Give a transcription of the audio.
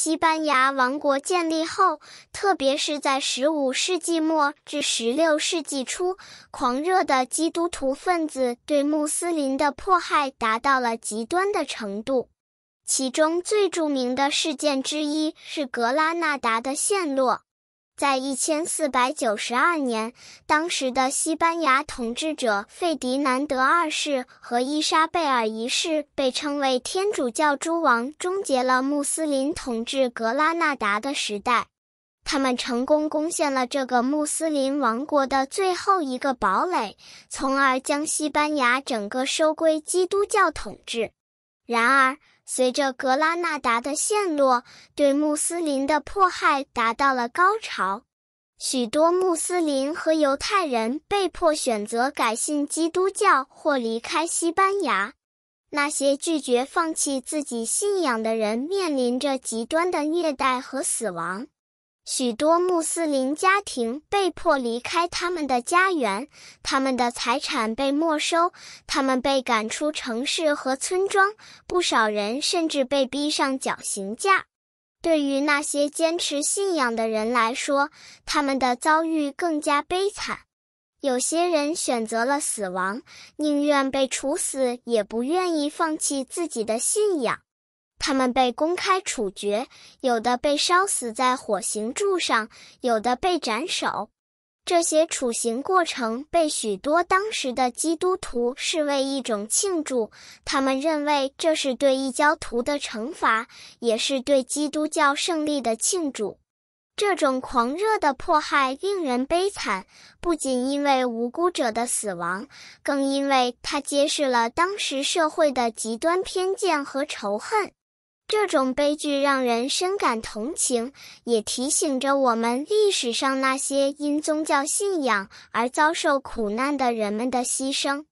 西班牙王国建立后，特别是在15世纪末至16世纪初，狂热的基督徒分子对穆斯林的迫害达到了极端的程度。其中最著名的事件之一是格拉纳达的陷落。在一千四百九十二年，当时的西班牙统治者费迪南德二世和伊莎贝尔一世被称为天主教诸王，终结了穆斯林统治格拉纳达的时代。他们成功攻陷了这个穆斯林王国的最后一个堡垒，从而将西班牙整个收归基督教统治。然而，随着格拉纳达的陷落，对穆斯林的迫害达到了高潮。许多穆斯林和犹太人被迫选择改信基督教或离开西班牙。那些拒绝放弃自己信仰的人，面临着极端的虐待和死亡。许多穆斯林家庭被迫离开他们的家园，他们的财产被没收，他们被赶出城市和村庄，不少人甚至被逼上绞刑架。对于那些坚持信仰的人来说，他们的遭遇更加悲惨。有些人选择了死亡，宁愿被处死，也不愿意放弃自己的信仰。他们被公开处决，有的被烧死在火刑柱上，有的被斩首。这些处刑过程被许多当时的基督徒视为一种庆祝，他们认为这是对异教徒的惩罚，也是对基督教胜利的庆祝。这种狂热的迫害令人悲惨，不仅因为无辜者的死亡，更因为它揭示了当时社会的极端偏见和仇恨。这种悲剧让人深感同情，也提醒着我们历史上那些因宗教信仰而遭受苦难的人们的牺牲。